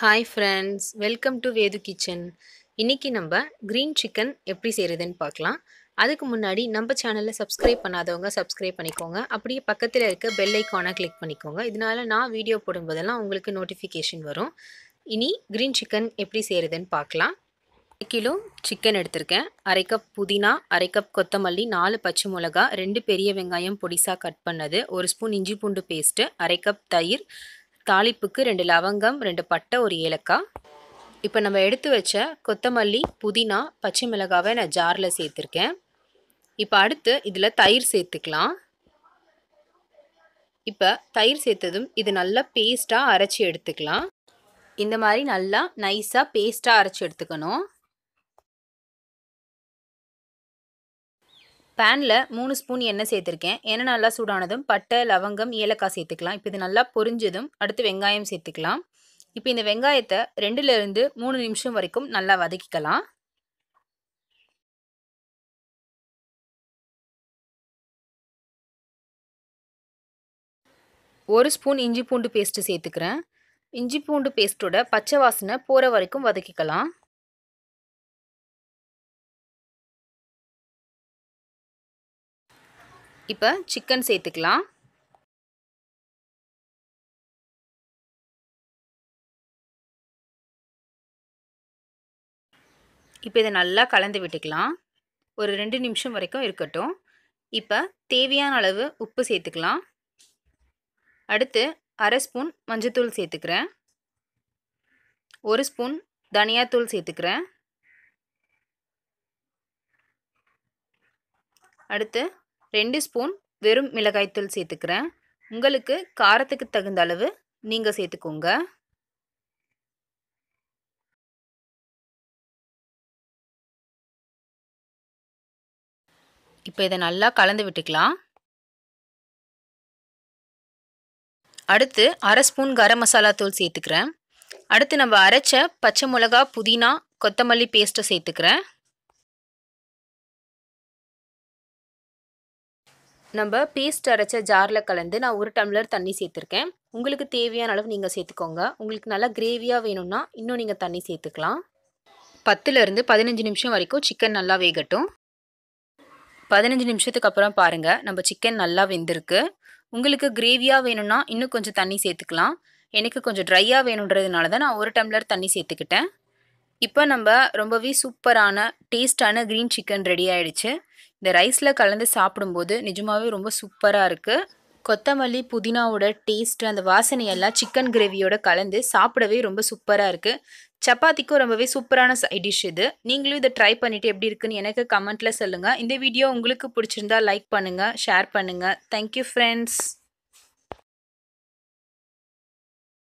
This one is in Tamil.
ஹாய் ஃப்ரெண்ட்ஸ் வெல்கம் டு வேது கிச்சன் இன்றைக்கி நம்ம க்ரீன் சிக்கன் எப்படி செய்கிறதுன்னு பார்க்கலாம் அதுக்கு முன்னாடி நம்ம சேனலில் சப்ஸ்கிரைப் பண்ணாதவங்க சப்ஸ்கிரைப் பண்ணிக்கோங்க அப்படியே பக்கத்தில் இருக்க பெல் கிளிக் பண்ணிக்கோங்க இதனால் நான் வீடியோ போடும்போதெல்லாம் உங்களுக்கு நோட்டிஃபிகேஷன் வரும் இனி க்ரீன் சிக்கன் எப்படி செய்கிறதுன்னு பார்க்கலாம் கிலோ சிக்கன் எடுத்திருக்கேன் அரை கப் புதினா அரை கப் கொத்தமல்லி நாலு பச்சை மிளகா ரெண்டு பெரிய வெங்காயம் பொடிசாக கட் பண்ணது ஒரு ஸ்பூன் இஞ்சி பூண்டு பேஸ்ட்டு அரை கப் தயிர் தாளிப்புக்கு ரெண்டு லவங்கம் ரெண்டு பட்டை ஒரு ஏலக்காய் இப்போ நம்ம எடுத்து வச்ச கொத்தமல்லி புதினா பச்சை மிளகாவை நான் ஜாரில் சேர்த்துருக்கேன் இப்போ அடுத்து இதில் தயிர் சேர்த்துக்கலாம் இப்போ தயிர் சேர்த்ததும் இது நல்லா பேஸ்ட்டாக அரைச்சி எடுத்துக்கலாம் இந்த மாதிரி நல்லா நைஸாக பேஸ்ட்டாக அரைச்சி எடுத்துக்கணும் பேனில் மூணு ஸ்பூன் எண்ணெய் சேர்த்துருக்கேன் எண்ணெய் நல்லா சூடானதும் பட்டை லவங்கம் ஏலக்காய் சேர்த்துக்கலாம் இப்போ இது நல்லா பொரிஞ்சதும் அடுத்து வெங்காயம் சேர்த்துக்கலாம் இப்போ இந்த வெங்காயத்தை ரெண்டுலேருந்து மூணு நிமிஷம் வரைக்கும் நல்லா வதக்கிக்கலாம் ஒரு ஸ்பூன் இஞ்சி பூண்டு பேஸ்ட்டு சேர்த்துக்கிறேன் இஞ்சி பூண்டு பேஸ்ட்டோட பச்சை வாசனை போகிற வரைக்கும் வதக்கிக்கலாம் இப்போ சிக்கன் சேர்த்துக்கலாம் இப்போ இதை நல்லா கலந்து விட்டுக்கலாம் ஒரு ரெண்டு நிமிஷம் வரைக்கும் இருக்கட்டும் இப்போ தேவையான அளவு உப்பு சேர்த்துக்கலாம் அடுத்து அரை ஸ்பூன் மஞ்சத்தூள் சேர்த்துக்கிறேன் ஒரு ஸ்பூன் தனியாத்தூள் சேர்த்துக்கிறேன் அடுத்து ரெண்டு ஸ்பூன் வெறும் மிளகாய்த்தூள் சேர்த்துக்கிறேன் உங்களுக்கு காரத்துக்கு தகுந்த அளவு நீங்கள் சேர்த்துக்கோங்க இப்போ இதை நல்லா கலந்து விட்டுக்கலாம் அடுத்து அரை ஸ்பூன் கரம் மசாலா தூள் சேர்த்துக்கிறேன் அடுத்து நம்ம அரைச்ச பச்சை மிளகா புதினா கொத்தமல்லி பேஸ்ட்டை சேர்த்துக்கிறேன் நம்ம பேஸ்ட் அரைச்ச ஜாரில் கலந்து நான் ஒரு டம்ளர் தண்ணி சேர்த்துருக்கேன் உங்களுக்கு தேவையான அளவு நீங்கள் சேர்த்துக்கோங்க உங்களுக்கு நல்லா கிரேவியாக வேணும்னா இன்னும் நீங்கள் தண்ணி சேர்த்துக்கலாம் பத்துலேருந்து பதினஞ்சு நிமிஷம் வரைக்கும் சிக்கன் நல்லா வேகட்டும் பதினஞ்சு நிமிஷத்துக்கு அப்புறம் பாருங்கள் நம்ம சிக்கன் நல்லா வெந்திருக்கு உங்களுக்கு கிரேவியாக வேணும்னா இன்னும் கொஞ்சம் தண்ணி சேர்த்துக்கலாம் எனக்கு கொஞ்சம் ட்ரையாக வேணுன்றதுனால தான் நான் ஒரு டம்ளர் தண்ணி சேர்த்துக்கிட்டேன் இப்போ நம்ம ரொம்பவே சூப்பரான டேஸ்டான க்ரீன் சிக்கன் ரெடி ஆகிடுச்சு இந்த ரைஸில் கலந்து சாப்பிடும்போது நிஜமாகவே ரொம்ப சூப்பராக இருக்குது கொத்தமல்லி புதினாவோட டேஸ்ட்டு அந்த வாசனையெல்லாம் சிக்கன் கிரேவியோட கலந்து சாப்பிடவே ரொம்ப சூப்பராக இருக்குது சப்பாத்திக்கும் ரொம்பவே சூப்பரான சைட் டிஷ் இது நீங்களும் இதை ட்ரை பண்ணிவிட்டு எப்படி இருக்குன்னு எனக்கு கமெண்ட்டில் சொல்லுங்கள் இந்த வீடியோ உங்களுக்கு பிடிச்சிருந்தா லைக் பண்ணுங்கள் ஷேர் பண்ணுங்கள் தேங்க்யூ ஃப்ரெண்ட்ஸ்